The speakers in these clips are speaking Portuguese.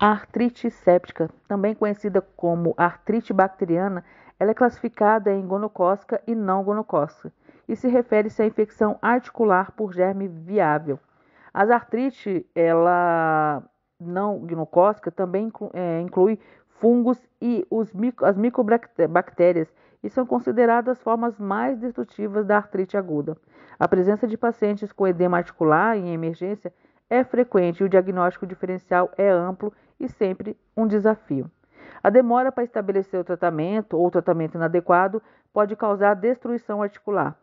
A artrite séptica, também conhecida como artrite bacteriana, ela é classificada em gonocócica e não gonocócica e se refere-se à infecção articular por germe viável. As artrite, ela não gonocócica também inclui, é, inclui fungos e micro, as microbactérias e são consideradas as formas mais destrutivas da artrite aguda. A presença de pacientes com edema articular em emergência é frequente e o diagnóstico diferencial é amplo e sempre um desafio. A demora para estabelecer o tratamento ou tratamento inadequado pode causar destruição articular.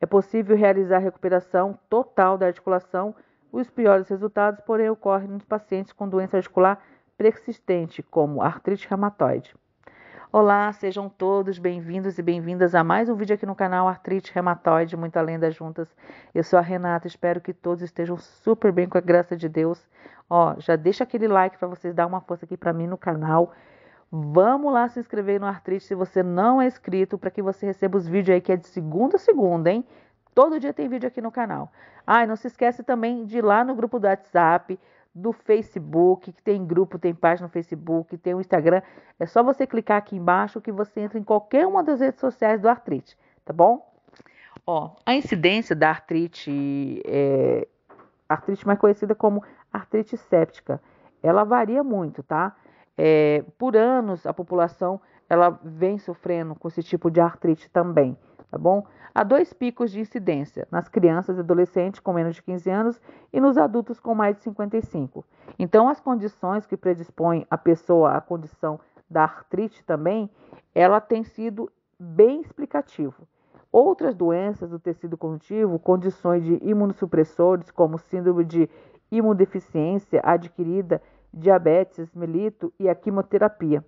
É possível realizar recuperação total da articulação. Os piores resultados, porém, ocorrem nos pacientes com doença articular persistente, como artrite reumatoide. Olá, sejam todos bem-vindos e bem-vindas a mais um vídeo aqui no canal Artrite Reumatoide, muita lenda juntas. Eu sou a Renata, espero que todos estejam super bem com a graça de Deus. Ó, já deixa aquele like para vocês dar uma força aqui para mim no canal. Vamos lá se inscrever no Artrite se você não é inscrito, para que você receba os vídeos aí que é de segunda a segunda, hein? Todo dia tem vídeo aqui no canal. Ah, e não se esquece também de ir lá no grupo do WhatsApp, do Facebook, que tem grupo, tem página no Facebook, tem o Instagram. É só você clicar aqui embaixo que você entra em qualquer uma das redes sociais do artrite, tá bom? Ó, a incidência da artrite, é, artrite mais conhecida como artrite séptica, ela varia muito, tá? É, por anos a população ela vem sofrendo com esse tipo de artrite também tá bom? Há dois picos de incidência, nas crianças e adolescentes com menos de 15 anos e nos adultos com mais de 55. Então, as condições que predispõem a pessoa à condição da artrite também, ela tem sido bem explicativo. Outras doenças do tecido conjuntivo, condições de imunossupressores, como síndrome de imunodeficiência adquirida, diabetes mellitus e a quimioterapia.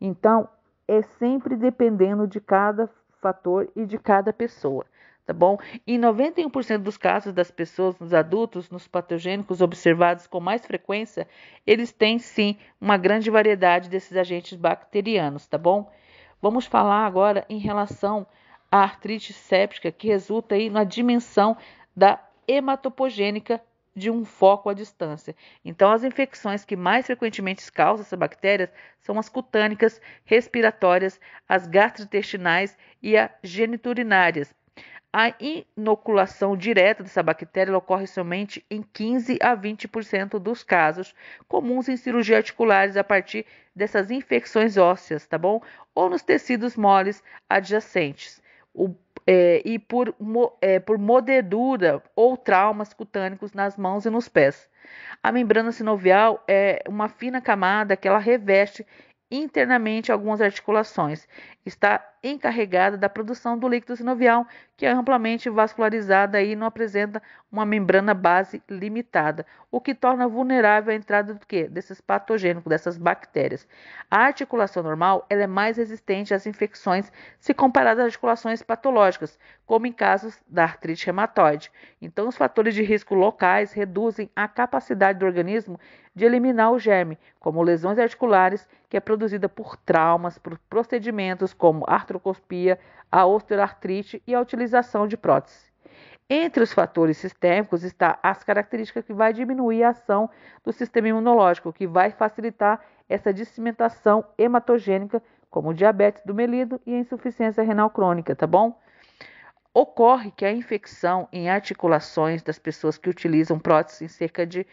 Então, é sempre dependendo de cada fator e de cada pessoa, tá bom? Em 91% dos casos das pessoas nos adultos, nos patogênicos observados com mais frequência, eles têm sim uma grande variedade desses agentes bacterianos, tá bom? Vamos falar agora em relação à artrite séptica que resulta aí na dimensão da hematopogênica de um foco à distância. Então, as infecções que mais frequentemente causam essas bactérias são as cutânicas, respiratórias, as gastrointestinais e as geniturinárias. A inoculação direta dessa bactéria ocorre somente em 15 a 20% dos casos comuns em cirurgia articulares a partir dessas infecções ósseas, tá bom? Ou nos tecidos moles adjacentes. O é, e por, é, por mordedura ou traumas cutâneos nas mãos e nos pés. A membrana sinovial é uma fina camada que ela reveste internamente algumas articulações. Está encarregada da produção do líquido sinovial, que é amplamente vascularizada e não apresenta uma membrana base limitada, o que torna vulnerável à entrada do quê? desses patogênicos, dessas bactérias. A articulação normal ela é mais resistente às infecções se comparada às articulações patológicas, como em casos da artrite reumatoide. Então, os fatores de risco locais reduzem a capacidade do organismo de eliminar o germe, como lesões articulares, que é produzida por traumas, por procedimentos como artrose artroscopia, a osteoartrite e a utilização de prótese. Entre os fatores sistêmicos está as características que vai diminuir a ação do sistema imunológico, que vai facilitar essa disseminação hematogênica, como diabetes do melido e insuficiência renal crônica, tá bom? Ocorre que a infecção em articulações das pessoas que utilizam prótese em cerca de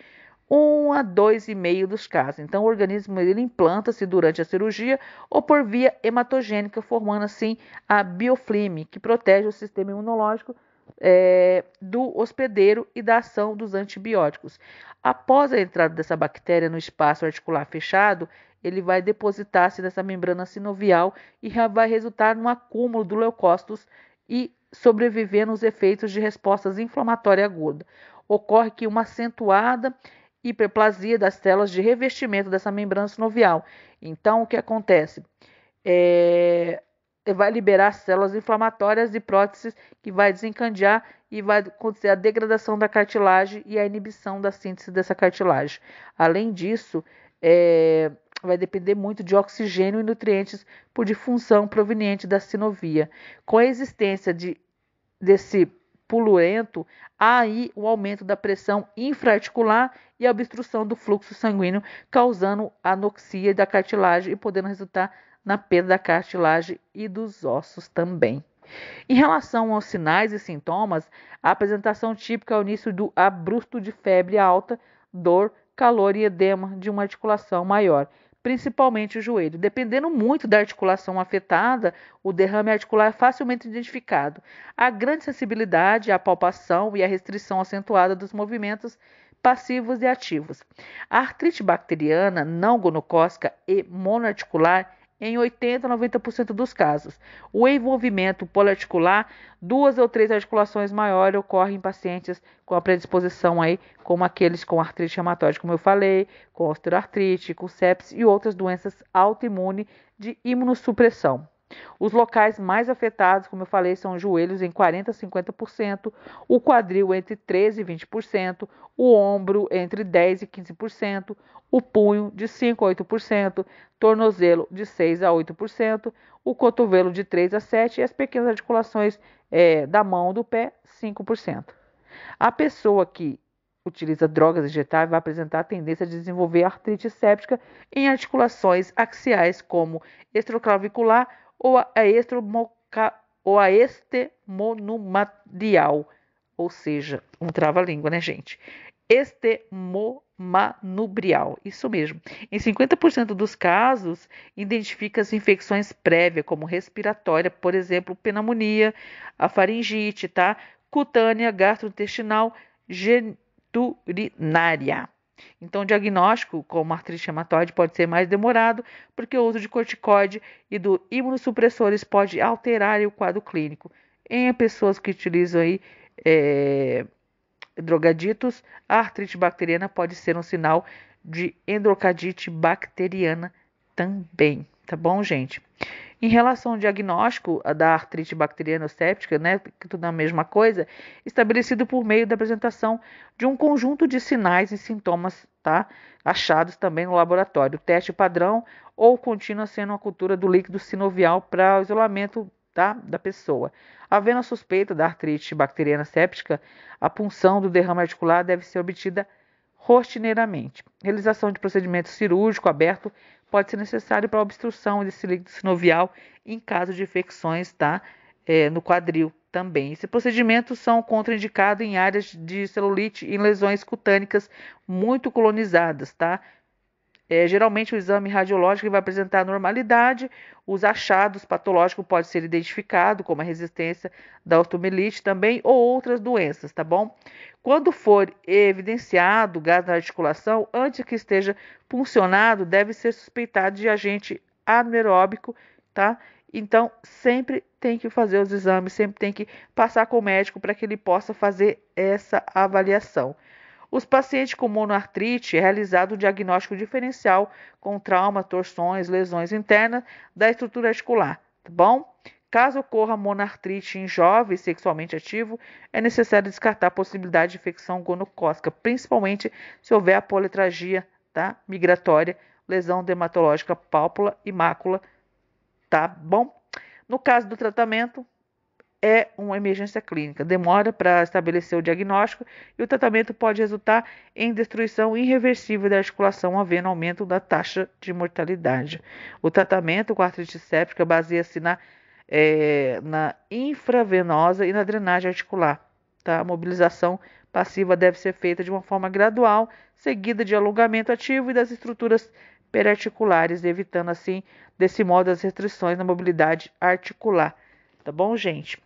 1 a 2,5 dos casos. Então, o organismo ele implanta-se durante a cirurgia ou por via hematogênica, formando assim a biofilme, que protege o sistema imunológico é, do hospedeiro e da ação dos antibióticos. Após a entrada dessa bactéria no espaço articular fechado, ele vai depositar-se nessa membrana sinovial e vai resultar no acúmulo do leucócitos e sobrevivendo os efeitos de respostas inflamatórias aguda. Ocorre que uma acentuada hiperplasia das células de revestimento dessa membrana sinovial. Então, o que acontece? É, é vai liberar células inflamatórias e próteses que vai desencandear e vai acontecer a degradação da cartilagem e a inibição da síntese dessa cartilagem. Além disso, é, vai depender muito de oxigênio e nutrientes por difusão proveniente da sinovia. Com a existência de, desse pululento, há aí o aumento da pressão infraarticular e a obstrução do fluxo sanguíneo, causando anoxia da cartilagem e podendo resultar na perda da cartilagem e dos ossos também. Em relação aos sinais e sintomas, a apresentação típica é o início do abrupto de febre alta, dor, calor e edema de uma articulação maior principalmente o joelho. Dependendo muito da articulação afetada, o derrame articular é facilmente identificado. A grande sensibilidade à palpação e a restrição acentuada dos movimentos passivos e ativos. A artrite bacteriana não gonocócica e monoarticular em 80 a 90% dos casos. O envolvimento poliarticular, duas ou três articulações maiores ocorrem em pacientes com a predisposição aí, como aqueles com artrite reumatoide, como eu falei, com osteoartrite, com sepsis e outras doenças autoimunes de imunossupressão. Os locais mais afetados, como eu falei, são os joelhos em 40% a 50%, o quadril entre 13% e 20%, o ombro entre 10% e 15%, o punho de 5% a 8%, tornozelo de 6% a 8%, o cotovelo de 3% a 7% e as pequenas articulações é, da mão do pé, 5%. A pessoa que utiliza drogas injetáveis vai apresentar a tendência de desenvolver artrite séptica em articulações axiais como estroclavicular ou a, ou a estemonumadial, ou seja, um trava-língua, né, gente? Estemomanubrial, isso mesmo. Em 50% dos casos, identifica-se infecções prévias, como respiratória, por exemplo, pneumonia, a faringite, tá? Cutânea, gastrointestinal, geniturinária. Então, o diagnóstico como artrite hematóide pode ser mais demorado, porque o uso de corticoide e do imunossupressores pode alterar o quadro clínico. Em pessoas que utilizam aí, é, drogaditos, a artrite bacteriana pode ser um sinal de endocardite bacteriana também, tá bom, gente? Em relação ao diagnóstico da artrite bacteriana séptica, né, que tudo é a mesma coisa, estabelecido por meio da apresentação de um conjunto de sinais e sintomas tá, achados também no laboratório. O teste padrão ou contínua sendo uma cultura do líquido sinovial para isolamento tá, da pessoa. Havendo a suspeita da artrite bacteriana séptica, a punção do derrame articular deve ser obtida rotineiramente. Realização de procedimento cirúrgico aberto pode ser necessário para obstrução desse líquido sinovial em caso de infecções tá? É, no quadril também. Esses procedimentos são contraindicados em áreas de celulite e lesões cutâneas muito colonizadas, tá? É, geralmente o exame radiológico vai apresentar normalidade, os achados patológicos podem ser identificados, como a resistência da osteomielite também, ou outras doenças, tá bom? Quando for evidenciado gás na articulação, antes que esteja funcionado, deve ser suspeitado de agente anaeróbico, tá? Então, sempre tem que fazer os exames, sempre tem que passar com o médico para que ele possa fazer essa avaliação. Os pacientes com monoartrite é realizado um diagnóstico diferencial com trauma, torções, lesões internas da estrutura articular, tá bom? Caso ocorra monoartrite em jovem sexualmente ativo, é necessário descartar a possibilidade de infecção gonocócica, principalmente se houver a politragia tá? migratória, lesão dermatológica pálpula e mácula, tá bom? No caso do tratamento, é uma emergência clínica. Demora para estabelecer o diagnóstico e o tratamento pode resultar em destruição irreversível da articulação, havendo aumento da taxa de mortalidade. O tratamento com artrite séptica baseia-se na, é, na infravenosa e na drenagem articular. Tá? A mobilização passiva deve ser feita de uma forma gradual, seguida de alongamento ativo e das estruturas perarticulares, evitando assim, desse modo, as restrições na mobilidade articular. Tá bom, gente?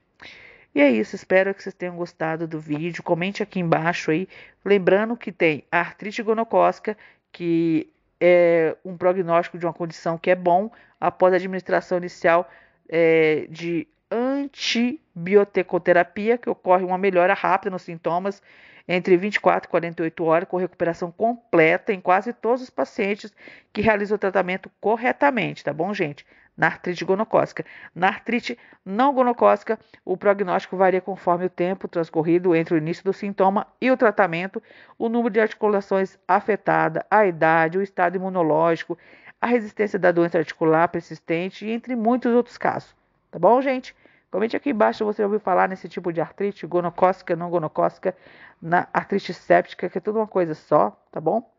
E é isso, espero que vocês tenham gostado do vídeo. Comente aqui embaixo aí, lembrando que tem a artrite gonocócica, que é um prognóstico de uma condição que é bom após a administração inicial é, de antibiotecoterapia, que ocorre uma melhora rápida nos sintomas entre 24 e 48 horas, com recuperação completa em quase todos os pacientes que realizam o tratamento corretamente, tá bom, gente? na artrite gonocócica. Na artrite não gonocócica, o prognóstico varia conforme o tempo transcorrido entre o início do sintoma e o tratamento, o número de articulações afetada, a idade, o estado imunológico, a resistência da doença articular persistente e entre muitos outros casos. Tá bom, gente? Comente aqui embaixo se você ouviu falar nesse tipo de artrite gonocócica, não gonocócica, na artrite séptica, que é tudo uma coisa só, tá bom?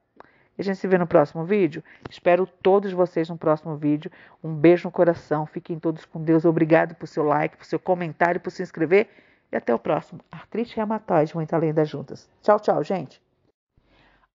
A gente se vê no próximo vídeo. Espero todos vocês no próximo vídeo. Um beijo no coração. Fiquem todos com Deus. Obrigado por seu like, por seu comentário, por se inscrever. E até o próximo. Artrite reumatoide, muito além das juntas. Tchau, tchau, gente.